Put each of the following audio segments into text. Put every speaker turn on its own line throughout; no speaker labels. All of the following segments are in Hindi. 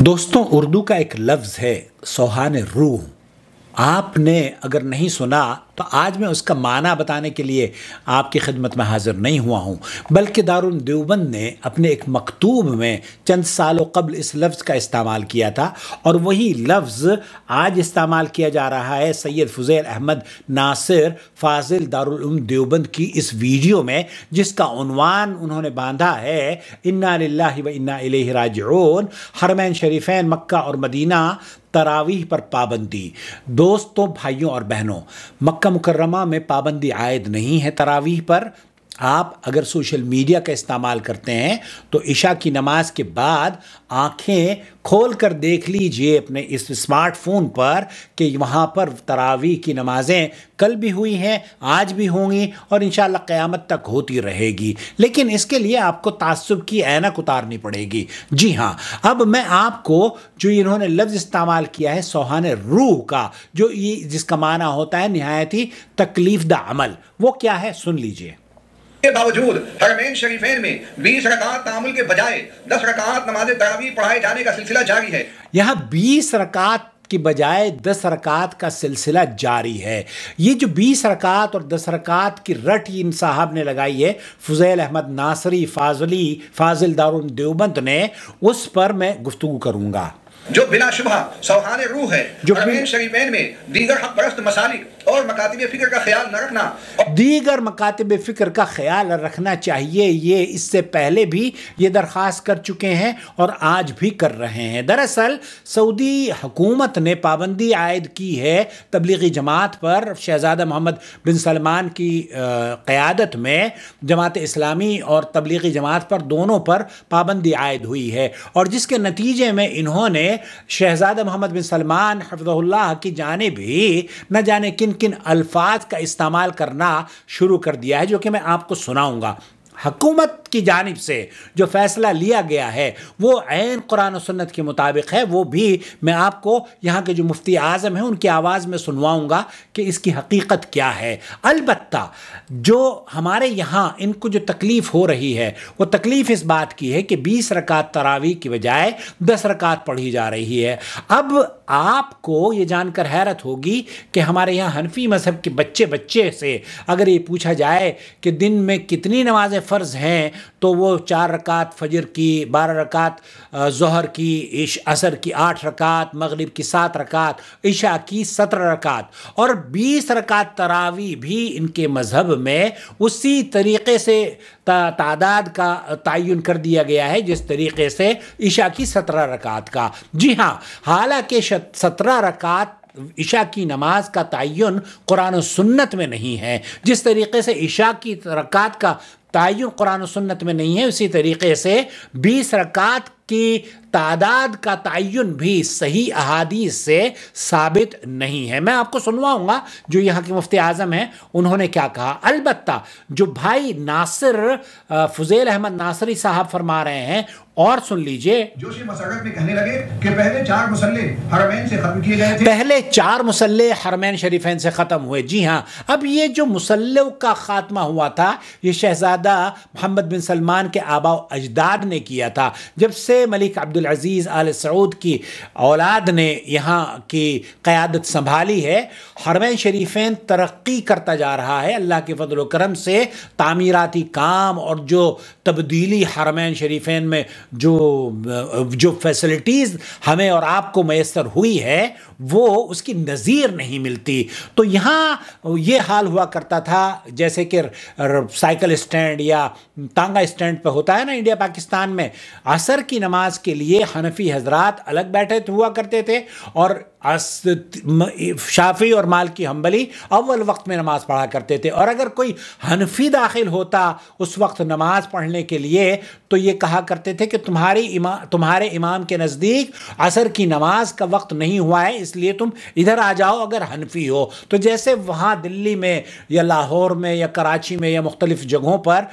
दोस्तों उर्दू का एक लफ्ज़ है सोहान रूह आपने अगर नहीं सुना तो आज मैं उसका माना बताने के लिए आपकी खिदमत में हाजिर नहीं हुआ हूँ बल्कि दारुल देवबंद ने अपने एक मकतूब में चंद सालों कबल इस लफ्ज़ का इस्तेमाल किया था और वही लफ्ज़ आज इस्तेमाल किया जा रहा है सैयद फज़ैल अहमद नासिर फाजिल दारुल देवबंद की इस वीडियो में जिसका उन्होंने बांधा है इन्ना व इन्ना राजन हरमैन शरीफैन मक्का और मदीना तरावीह पर पाबंदी दोस्तों भाइयों और बहनों मक् मक्का मुकर्रमा में पाबंदी आयद नहीं है तरावीह पर आप अगर सोशल मीडिया का इस्तेमाल करते हैं तो इशा की नमाज के बाद आंखें खोल कर देख लीजिए अपने इस स्मार्टफोन पर कि वहाँ पर तरावी की नमाज़ें कल भी हुई हैं आज भी होंगी और इन क़यामत तक होती रहेगी लेकिन इसके लिए आपको तसब की ऐनक उतारनी पड़ेगी जी हाँ अब मैं आपको जो इन्होंने लफ्ज़ इस्तेमाल किया है सोहान रूह का जो ये जिसका माना होता है ही तकलीफ़ द अमल वो क्या है सुन लीजिए के बावजूद हरमेन शरीफेन में बीस रकात तामुल के बजाय दस रकात नमाज तरावी पढ़ाए जाने का सिलसिला जारी है यहाँ बीस रकात की बजाय दस रकात का सिलसिला जारी है ये जो बीस रकात और दस रकात की रट इन साहब ने लगाई है फजैल अहमद नासरी फाजली फाजिल दारुन देवबंद ने उस पर मैं गुफ्तु करूंगा जो बिलाशुबा सौहान रूह है जो शरीफेन में दीगर हक परस्त मसालिक और मकातब फ़िक्र का ख्याल न रखना दीगर मकातब फ़िक्र का ख्याल रखना चाहिए ये इससे पहले भी ये दरख्वास्त कर चुके हैं और आज भी कर रहे हैं दरअसल सऊदी हुकूमत ने पाबंदी आयद की है तबलीगी जमात पर शहजादा मोहम्मद बिन सलमान की क़्यादत में जमात इस्लामी और तबलीगी जमात पर दोनों पर पाबंदी आयद हुई है और जिसके नतीजे में इन्होंने शहजादा मोहम्मद बिन सलमान हफ्ज़ल्ला की जाने भी न जाने किन किन अल्फाज का इस्तेमाल करना शुरू कर दिया है जो कि मैं आपको सुनाऊंगा हकूमत की जानब से जो फ़ैसला लिया गया है वो ऐन कुरान सन्नत के मुताबिक है वो भी मैं आपको यहाँ के जो मुफ्ती आज़म हैं उनकी आवाज़ में सुनवाऊँगा कि इसकी हकीकत क्या है अलबत् जो हमारे यहाँ इनको जो तकलीफ़ हो रही है वो तकलीफ़ इस बात की है कि बीस रकात तरावी की बजाय दस रकात पढ़ी जा रही है अब आपको ये जानकर हैरत होगी कि हमारे यहाँ हनफी मज़हब के बच्चे बच्चे से अगर ये पूछा जाए कि दिन में कितनी नमाज़ें फ़र्ज हैं तो वो चार रकात फजर की बारह रकात जहर की असर की आठ रकात मगरब की सात रकात इशा की सत्रह रकात और बीस रकात तरावी भी इनके मज़हब में उसी तरीके से तादाद का तयन कर दिया गया है जिस तरीके से ईशा की सत्रह रकात का जी हाँ हालांकि सत्रह रकात ईशा की नमाज का तयन कुरान सुन्नत में नहीं है जिस तरीके से ईशा की रकात का तयन कुरान सन्नत में नहीं है उसी तरीके से बीस रकात की तादाद का तयन भी सही अहादी से साबित नहीं है मैं आपको सुनवाऊंगा जो यहाँ के मुफ्ती आज़म हैं उन्होंने क्या कहा अलबत् जो भाई नासिर फजेल अहमद नासरी साहब फरमा रहे हैं और सुन लीजिए कहने लगे पहले चार मुसल्ले हरमैन से खत्म पहले चार हरमैन से ख़त्म हुए जी हाँ अब ये जो मुसल्लों का ख़ात्मा हुआ था ये शहजादा मोहम्मद बिन सलमान के आबाव अजदाद ने किया था जब से से मलिक अजीज आल सऊद की औलाद ने यहाँ की क़्यादत संभाली है हरम शरीफें तरक्की करता जा रहा है अल्लाह के फजल करम से तामीराती काम और जो तब्दीली हरमैन शरीफें में जो जो फैसिलिटीज़ हमें और आपको मैसर हुई है वो उसकी नज़ीर नहीं मिलती तो यहाँ ये हाल हुआ करता था जैसे कि साइकिल स्टैंड या तांगा स्टैंड पर होता है ना इंडिया पाकिस्तान में असर की नमाज के लिए हनफी हजरात अलग बैठे हुआ करते थे और शाफी और माल की हम्बली अव्वल वक्त में नमाज़ पढ़ा करते थे और अगर कोई हनफी दाखिल होता उस वक्त नमाज़ पढ़ने के लिए तो ये कहा करते थे कि तुम्हारी इमा तुम्हारे इमाम के नज़दीक असर की नमाज का वक्त नहीं हुआ है इसलिए तुम इधर आ जाओ अगर हनफी हो तो जैसे वहाँ दिल्ली में या लाहौर में या कराची में या मुख्तलिफ़ जगहों पर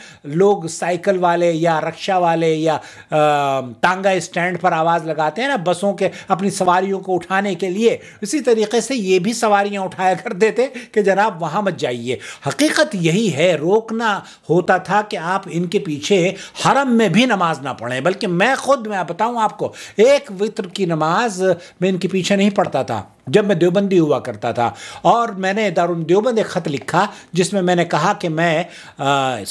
लोग साइकिल वाले या रक्षा वाले या आ, टांगा स्टैंड पर आवाज़ लगाते हैं ना बसों के अपनी सवारी को उठाने के लिए जाइए इसी तरीके से ये भी सवारियाँ उठाया करते थे कि जनाब वहाँ मत जाइए हकीकत यही है रोकना होता था कि आप इनके पीछे हरम में भी नमाज ना पढ़ें बल्कि मैं खुद मैं बताऊँ आपको एक वित्र की नमाज मैं इनके पीछे नहीं पढ़ता था जब मैं देवबंदी हुआ करता था और मैंने दारुल देवबंद एक ख़त लिखा जिसमें मैंने कहा कि मैं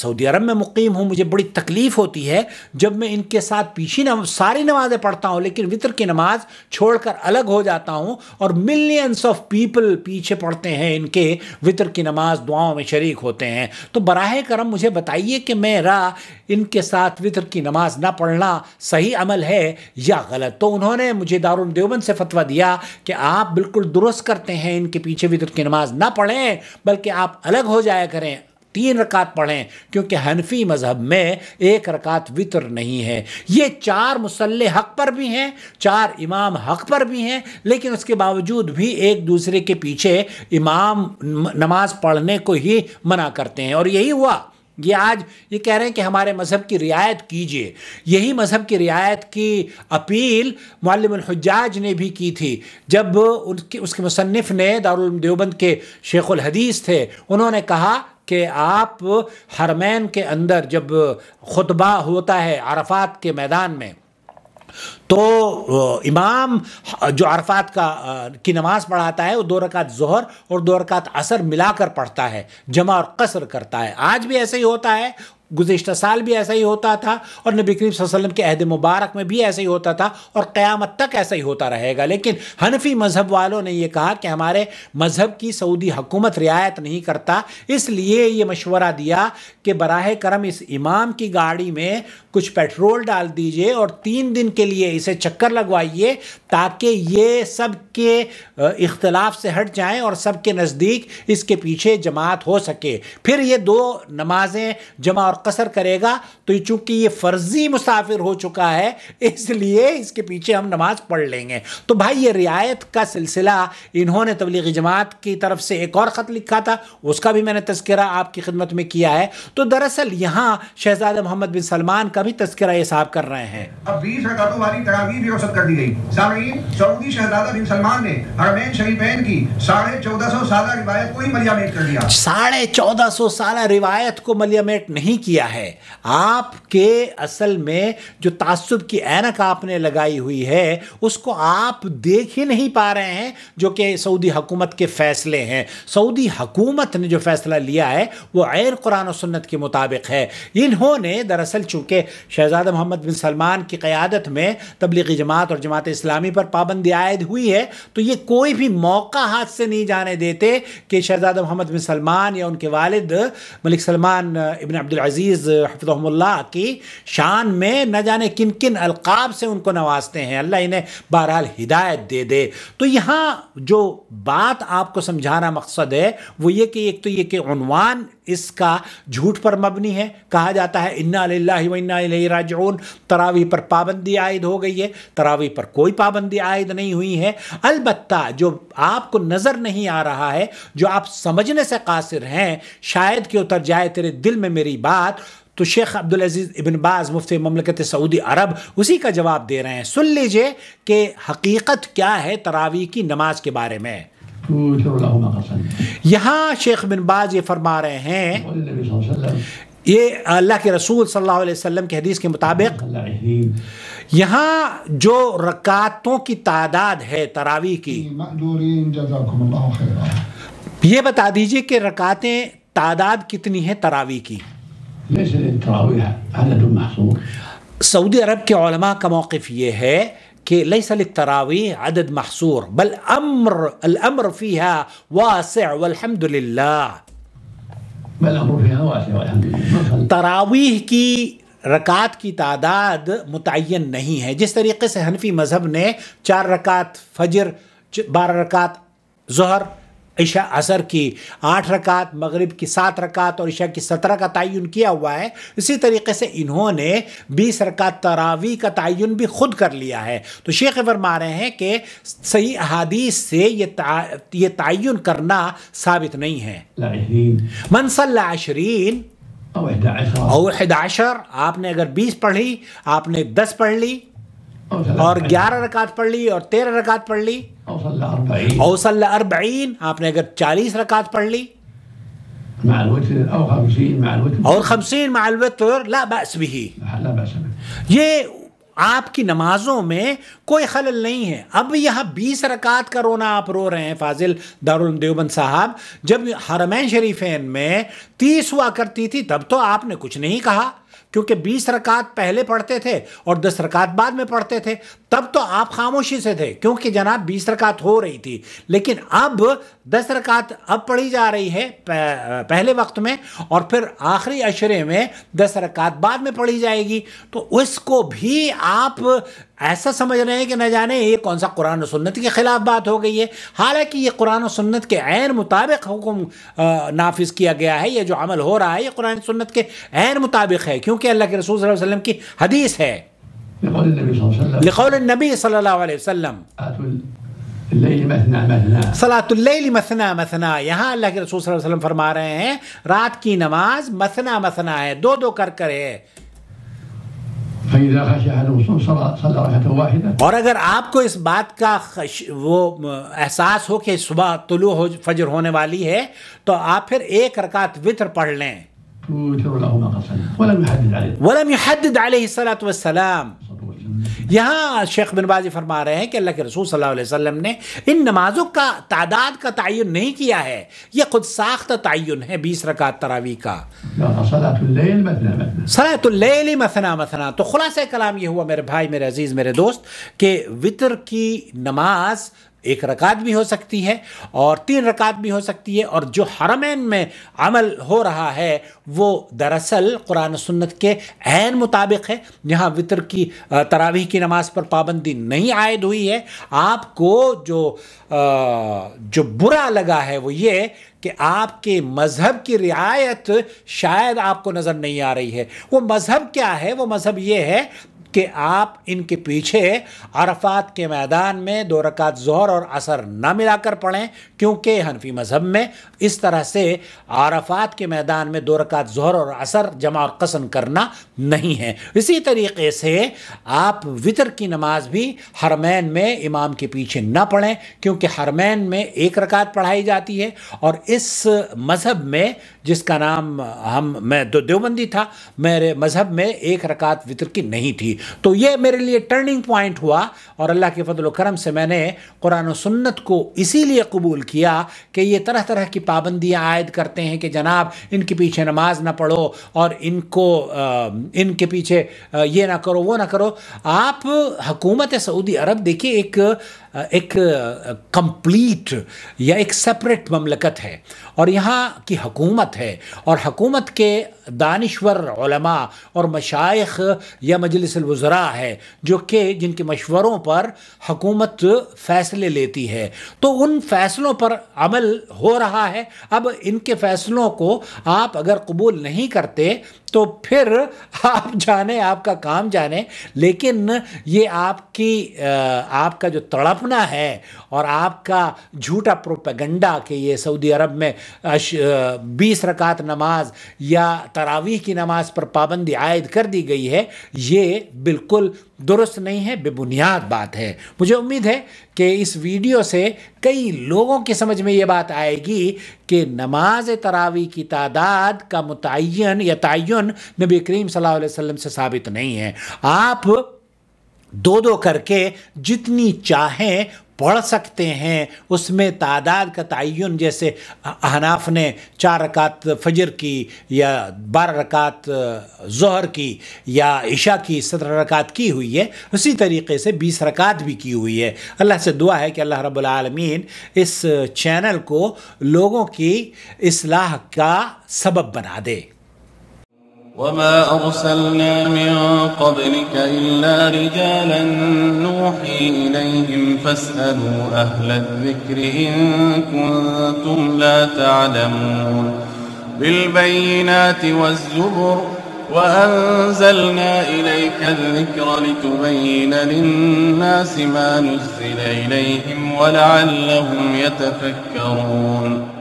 सऊदी अरब में मुकीम हूँ मुझे बड़ी तकलीफ़ होती है जब मैं इनके साथ पीछी नम सारी नमाज़ें पढ़ता हूँ लेकिन वितर की नमाज़ छोड़कर अलग हो जाता हूँ और मिलियंस ऑफ पीपल पीछे पढ़ते हैं इनके वितर की नमाज दुआओं में शरीक होते हैं तो बरह करम मुझे बताइए कि मेरा इनके साथ वितर की नमाज ना पढ़ना सही अमल है या गलत तो उन्होंने मुझे दारुल देवबंद से फतवा दिया कि आप बिल्कुल दुरुस्त करते हैं इनके पीछे वितर की नमाज ना पढ़ें बल्कि आप अलग हो जाया करें तीन रकात पढ़ें क्योंकि हनफी मज़हब में एक रकात वितर नहीं है ये चार मुसल हक पर भी हैं चार इमाम हक पर भी हैं लेकिन उसके बावजूद भी एक दूसरे के पीछे इमाम नमाज पढ़ने को ही मना करते हैं और यही हुआ ये आज ये कह रहे हैं कि हमारे मज़हब की रियायत कीजिए यही मज़हब की रियायत की अपील मौलमजाज ने भी की थी जब उनके उसके मुसनफ़ ने दारुल देवबंद के शेख हदीस थे उन्होंने कहा कि आप हरमैन के अंदर जब खुतबा होता है अरफात के मैदान में तो इमाम जो अरफात का की नमाज़ पढ़ाता है वो दो रकात जहर और दो रकात असर मिलाकर पढ़ता है जमा और कसर करता है आज भी ऐसे ही होता है गुज्त साल भी ऐसा ही होता था और नबी करीब वसल्लम के अहद मुबारक में भी ऐसा ही होता था और क़्यामत तक ऐसा ही होता रहेगा लेकिन हनफी मज़हब वालों ने यह कहा कि हमारे मज़हब की सऊदी हकूमत रियायत नहीं करता इसलिए ये मशवरा दिया कि बरह करम इस इमाम की गाड़ी में कुछ पेट्रोल डाल दीजिए और तीन दिन के लिए इसे चक्कर लगवाइए ताकि ये सब के इख्तलाफ से हट जाएँ और सब के नज़दीक इसके पीछे जमात हो सके फिर ये दो नमाजें जमा और कसर करेगा तो चूंकि ये फर्जी मुसाफिर हो चुका है इसलिए इसके पीछे हम नमाज पढ़ लेंगे तो भाई ये रियायत का सिलसिला इन्होंने तबलीगी जमात की तरफ से एक और ख़त लिखा था उसका भी मैंने तस्करा आपकी खिदमत में किया है तो दरअसल यहाँ शहजादा मोहम्मद बिन सलमान का भी तस्करा ये साहब कर रहे हैं अब बीस रकातों वाली तरावी भी औसत कर दी गई सऊदी शहजादा बिन सलमान ने हरमैन शरीफैन की साढ़े चौदह सौ साल रिवायत को ही मलियामेट कर दिया साढ़े चौदह सौ साल रिवायत को मलियामेट नहीं किया किया है आपके असल में जो तासुब की ऐनक आपने लगाई हुई है उसको आप देख ही नहीं पा रहे हैं जो कि सऊदी हुकूमत के फ़ैसले हैं सऊदी हुकूमत ने जो फ़ैसला लिया है वो गैर कुरान और सुन्नत के मुताबिक है इन्होंने दरअसल चूंकि शहजादा मोहम्मद बिन सलमान की क़्यादत में तबलीगी जमात और जमात इस्लामी पर पाबंदी आयद हुई है तो ये कोई भी मौका हाथ से नहीं जाने देते कि शहजादा मोहम्मद बिन सलमान या उनके वालिद मलिक सलमान इबन अब्दुल अज़ीज़ हफ़िज़ल्ला की शान में न जाने किन किन अलकाब से उनको नवाजते हैं अल्लाह इन्हें बहरहाल हिदायत दे दे तो यहाँ जो बात आपको समझाना मकसद है वो ये कि एक तो ये किनवान इसका झूठ पर मबनी है कहा जाता है इन्ना लाला तरावी पर पाबंदी आयद हो गई है तरावी पर कोई पाबंदी आयद नहीं हुई है अलबत् जो आपको नज़र नहीं आ रहा है जो आप समझने से कासिर हैं शायद कि उतर जाए तेरे दिल में मेरी बात तो शेख अब्दुल अजीज़ इबन बाज़ मुफ्त ममलकत सऊदी अरब उसी का जवाब दे रहे हैं सुन लीजिए कि हकीकत क्या है तरावी की नमाज के बारे में यहाँ शेख बिन बाज ये फरमा रहे हैं ये अल्लाह के रसूल सल्लल्लाहु अलैहि वसल्लम की हदीस के मुताबिक यहाँ जो रकातों की तादाद है तरावी की ये बता दीजिए कि रकातें तादाद कितनी है तरावी की सऊदी अरब के का मौक़ ये है كي ليس للتراويح عدد محصور بل أمر الأمر فيها واسع والحمد لله بل الامر فيها واسع والحمد لله تراवीह की रकात की तादाद मुतन नहीं جس जिस तरीके से हनफी मज़हब ने चार रकात फजर बारह रकात जहर ईशा असर की आठ रकात मगरिब की सात रकात और ईशा की सत्रह का तयन किया हुआ है इसी तरीके से इन्होंने बीस रकात तरावी का तयन भी खुद कर लिया है तो शेख फरमा रहे हैं कि सही अहादीस से ये ता, ये तयन करना साबित नहीं है मनसल आशरीन और आपने अगर बीस पढ़ी आपने दस पढ़ ली और ग्यारह रकात पढ़ ली और तेरह रकात पढ़ ली औसल अरबीन आपने अगर चालीस रकात पढ़ ली तो- तो- और खमसिन मालवी तो हाँ, ये आपकी नमाजों में कोई खलल नहीं है अब यहाँ बीस रकात का रोना आप रो रहे हैं फाजिल दारुल देवबंद साहब जब हरमैन शरीफेन में तीस हुआ करती थी तब तो आपने कुछ नहीं कहा क्योंकि बीस रकात पहले पढ़ते थे और दस रकात बाद में पढ़ते थे तब तो आप खामोशी से थे क्योंकि जनाब बीस रकात हो रही थी लेकिन अब दस रकात अब पढ़ी जा रही है पहले वक्त में और फिर आखिरी अशरे में दस रकात बाद में पढ़ी जाएगी तो उसको भी आप ऐसा समझ रहे हैं कि न जाने ये कौन सा कुरान और सुन्नत के ख़िलाफ़ बात हो गई है हालांकि ये कुरान और सुन्नत के ऐन मुताबिक हुक्म नाफिज किया गया है ये जो अमल हो रहा है ये कुरान सुन्नत के ऐन मुताबिक है क्योंकि अल्लाह के रसूल वसल्लम की हदीस है लिखौल नबी सल्लल्लाहु अलैहि वसल्लम सलातुल्लैल मसना मसना यहाँ अल्लाह के रसूल वसल्लम फरमा रहे हैं रात की नमाज मसना मसना है दो दो कर कर है और अगर आपको इस बात का वो एहसास हो कि सुबह तुलु हो फजर होने वाली है तो आप फिर एक रकात वितर पढ़ लें वलम यहद यहाँ शेख बिन बाजी फरमा रहे हैं कि अल्लाह के रसूल सल्लल्लाहु अलैहि वसल्लम ने इन नमाज़ों का तादाद का तयन नहीं किया है यह खुद साख्त तयन है बीस रकात तरावी का हाँ, सलातुल्लैल मसना मसना तो खुलासा कलाम ये हुआ मेरे भाई मेरे अजीज़ मेरे दोस्त के वितर की नमाज एक रकात भी हो सकती है और तीन रकात भी हो सकती है और जो हरमैन में अमल हो रहा है वो दरअसल कुरान सुन्नत के ऐन मुताबिक है यहाँ वितर की तरावी की नमाज पर पाबंदी नहीं आयद हुई है आपको जो जो बुरा लगा है वो ये कि आपके मज़हब की रियायत शायद आपको नज़र नहीं आ रही है वो मज़हब क्या है वो मज़हब ये है कि आप इनके पीछे अरफात के मैदान में दो रकात जहर और असर ना मिलाकर पढ़ें क्योंकि हनफी मज़हब में इस तरह से अरफात के मैदान में दो रकात जहर और असर जमा और कसन करना नहीं है इसी तरीके से आप वितर की नमाज भी हरमैन में इमाम के पीछे ना पढ़ें क्योंकि हरमैन में एक रकात पढ़ाई जाती है और इस मज़हब में जिसका नाम हम मैं दो तो देवबंदी था मेरे मज़हब में एक रकात वितर की नहीं थी तो ये मेरे लिए टर्निंग पॉइंट हुआ और अल्लाह के फजल करम से मैंने कुरान सुन्नत को इसीलिए कबूल किया कि ये तरह तरह की पाबंदियाँ आयद करते हैं कि जनाब इनके पीछे नमाज ना पढ़ो और इनको इनके पीछे ये ना करो वो ना करो आप हकूमत सऊदी अरब देखिए एक एक कंप्लीट या एक सेपरेट ममलकत है और यहाँ की हकूमत है और हकूमत के दानश्वर और मशाइ या मजलिस वज़रा है जो कि जिनके मशवरों पर हकूमत फ़ैसले लेती है तो उन फ़ैसलों पर अमल हो रहा है अब इनके फ़ैसलों को आप अगर कबूल नहीं करते तो फिर आप जाने आपका काम जाने लेकिन ये आपकी आपका जो तड़पना है और आपका झूठा प्रोपेगंडा कि ये सऊदी अरब में बीस रकात नमाज या तरावी की नमाज पर पाबंदी आयद कर दी गई है ये बिल्कुल दुरुस्त नहीं है बेबुनियाद बात है मुझे उम्मीद है कि इस वीडियो से कई लोगों के समझ में ये बात आएगी कि नमाज तरावी की तादाद का मुतन या तयन जीवन नबी करीम सल्लल्लाहु अलैहि वसल्लम से साबित नहीं है आप दो दो करके जितनी चाहें पढ़ सकते हैं उसमें तादाद का तयन जैसे हनाफ ने चार रकात फजर की या बारह रकात जहर की या इशा की सत्रह रकात की हुई है उसी तरीके से बीस रकात भी की हुई है अल्लाह से दुआ है कि अल्लाह रबालमीन इस चैनल को लोगों की इसलाह का सबब बना दे وما أرسلنا من قبلك إلا رجالا نوحي إليهم فاسألوا أهل الذكر إن كنتم لا تعلمون بالبينات والزبر وأنزلنا إليك الذكر لتبين للناس ما نزل إليهم ولعلهم يتفكرون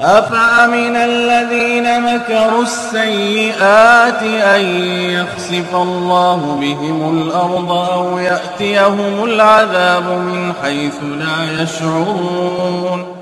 أفأمن الذين مكروا السيئات أن يخسف الله بهم الأرض أو يأتيهم العذاب من حيث لا يشعرون